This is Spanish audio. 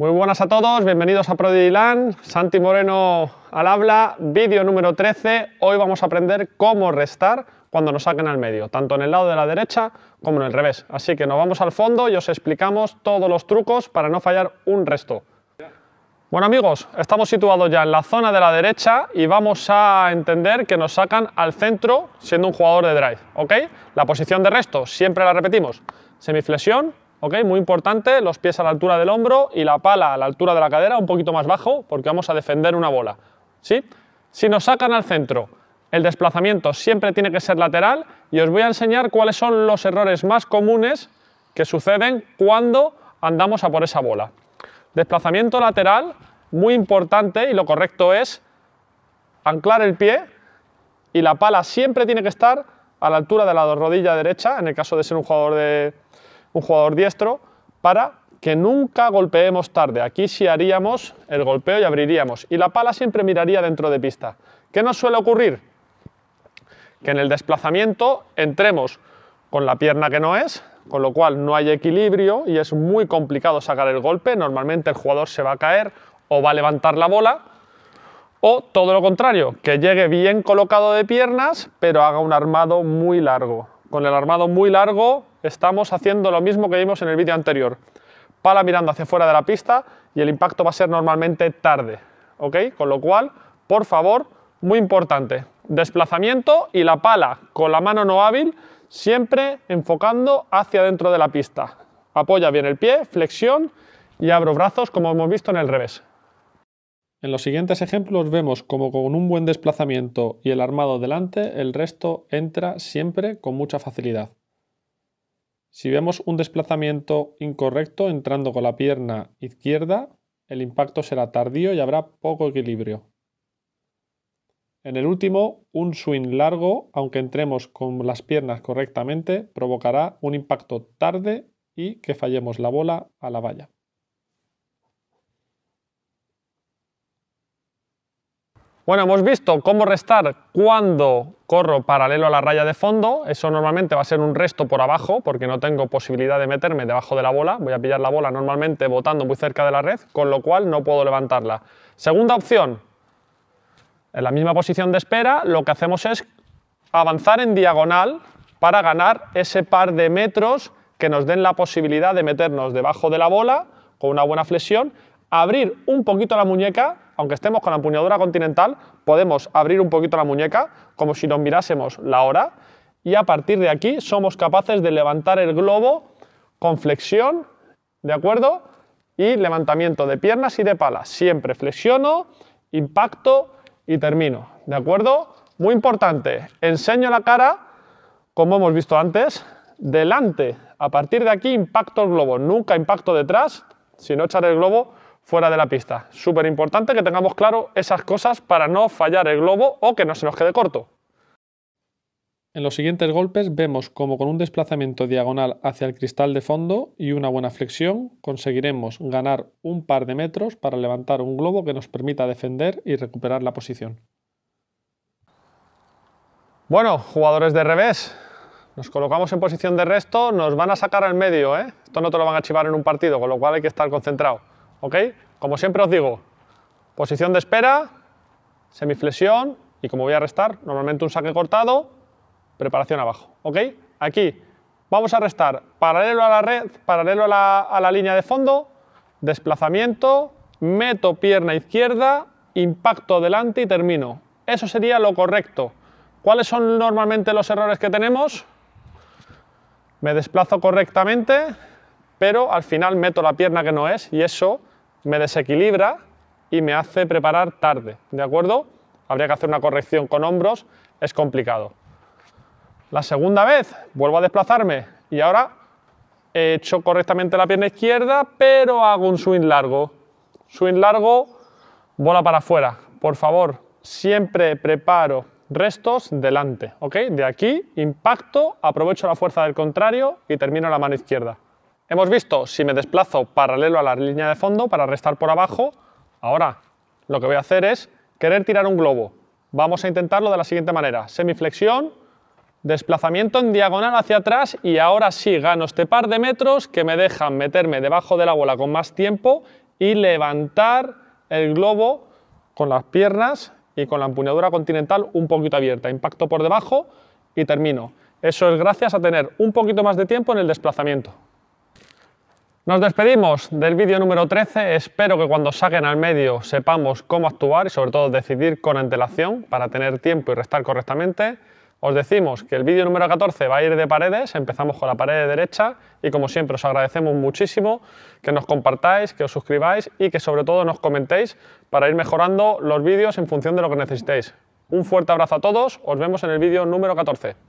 Muy buenas a todos, bienvenidos a Prodigiland, Santi Moreno al habla, vídeo número 13. Hoy vamos a aprender cómo restar cuando nos saquen al medio, tanto en el lado de la derecha como en el revés. Así que nos vamos al fondo y os explicamos todos los trucos para no fallar un resto. Bueno amigos, estamos situados ya en la zona de la derecha y vamos a entender que nos sacan al centro siendo un jugador de drive, ¿ok? La posición de resto, siempre la repetimos, semiflexión, ¿ok? Muy importante, los pies a la altura del hombro y la pala a la altura de la cadera, un poquito más bajo, porque vamos a defender una bola, ¿sí? Si nos sacan al centro, el desplazamiento siempre tiene que ser lateral y os voy a enseñar cuáles son los errores más comunes que suceden cuando andamos a por esa bola. Desplazamiento lateral, muy importante y lo correcto es anclar el pie y la pala siempre tiene que estar a la altura de la rodilla derecha, en el caso de ser un jugador de, un jugador diestro para que nunca golpeemos tarde. Aquí si haríamos el golpeo y abriríamos. Y la pala siempre miraría dentro de pista. ¿Qué nos suele ocurrir? Que en el desplazamiento entremos con la pierna que no es, con lo cual no hay equilibrio y es muy complicado sacar el golpe. Normalmente el jugador se va a caer o va a levantar la bola. O todo lo contrario, que llegue bien colocado de piernas, pero haga un armado muy largo con el armado muy largo estamos haciendo lo mismo que vimos en el vídeo anterior. Pala mirando hacia fuera de la pista y el impacto va a ser normalmente tarde. ¿ok? Con lo cual, por favor, muy importante, desplazamiento y la pala con la mano no hábil siempre enfocando hacia dentro de la pista. Apoya bien el pie, flexión y abro brazos como hemos visto en el revés. En los siguientes ejemplos vemos como con un buen desplazamiento y el armado delante, el resto entra siempre con mucha facilidad. Si vemos un desplazamiento incorrecto entrando con la pierna izquierda, el impacto será tardío y habrá poco equilibrio. En el último, un swing largo, aunque entremos con las piernas correctamente, provocará un impacto tarde y que fallemos la bola a la valla. Bueno, hemos visto cómo restar cuando corro paralelo a la raya de fondo. Eso normalmente va a ser un resto por abajo, porque no tengo posibilidad de meterme debajo de la bola. Voy a pillar la bola normalmente botando muy cerca de la red, con lo cual no puedo levantarla. Segunda opción, en la misma posición de espera, lo que hacemos es avanzar en diagonal para ganar ese par de metros que nos den la posibilidad de meternos debajo de la bola con una buena flexión, abrir un poquito la muñeca aunque estemos con la empuñadura continental, podemos abrir un poquito la muñeca, como si nos mirásemos la hora, y a partir de aquí somos capaces de levantar el globo con flexión, ¿de acuerdo? Y levantamiento de piernas y de palas. Siempre flexiono, impacto y termino, ¿de acuerdo? Muy importante, enseño la cara, como hemos visto antes, delante. A partir de aquí impacto el globo, nunca impacto detrás, sino echar el globo fuera de la pista. Súper importante que tengamos claro esas cosas para no fallar el globo o que no se nos quede corto. En los siguientes golpes vemos como con un desplazamiento diagonal hacia el cristal de fondo y una buena flexión conseguiremos ganar un par de metros para levantar un globo que nos permita defender y recuperar la posición. Bueno, jugadores de revés, nos colocamos en posición de resto, nos van a sacar al medio, ¿eh? esto no te lo van a chivar en un partido, con lo cual hay que estar concentrado. Como siempre os digo, posición de espera, semiflexión y como voy a restar, normalmente un saque cortado, preparación abajo, ¿ok? Aquí vamos a restar paralelo a la red, paralelo a la, a la línea de fondo, desplazamiento, meto pierna izquierda, impacto delante y termino. Eso sería lo correcto. ¿Cuáles son normalmente los errores que tenemos? Me desplazo correctamente, pero al final meto la pierna que no es y eso me desequilibra y me hace preparar tarde, ¿de acuerdo? Habría que hacer una corrección con hombros, es complicado. La segunda vez vuelvo a desplazarme y ahora hecho correctamente la pierna izquierda, pero hago un swing largo. Swing largo, bola para afuera. Por favor, siempre preparo restos delante, ¿ok? De aquí, impacto, aprovecho la fuerza del contrario y termino la mano izquierda. Hemos visto si me desplazo paralelo a la línea de fondo para restar por abajo. Ahora lo que voy a hacer es querer tirar un globo. Vamos a intentarlo de la siguiente manera. Semiflexión, desplazamiento en diagonal hacia atrás y ahora sí gano este par de metros que me dejan meterme debajo de la bola con más tiempo y levantar el globo con las piernas y con la empuñadura continental un poquito abierta. Impacto por debajo y termino. Eso es gracias a tener un poquito más de tiempo en el desplazamiento. Nos despedimos del vídeo número 13. Espero que cuando saquen al medio sepamos cómo actuar y sobre todo decidir con antelación para tener tiempo y restar correctamente. Os decimos que el vídeo número 14 va a ir de paredes, empezamos con la pared derecha y como siempre os agradecemos muchísimo que nos compartáis, que os suscribáis y que sobre todo nos comentéis para ir mejorando los vídeos en función de lo que necesitéis. Un fuerte abrazo a todos, os vemos en el vídeo número 14.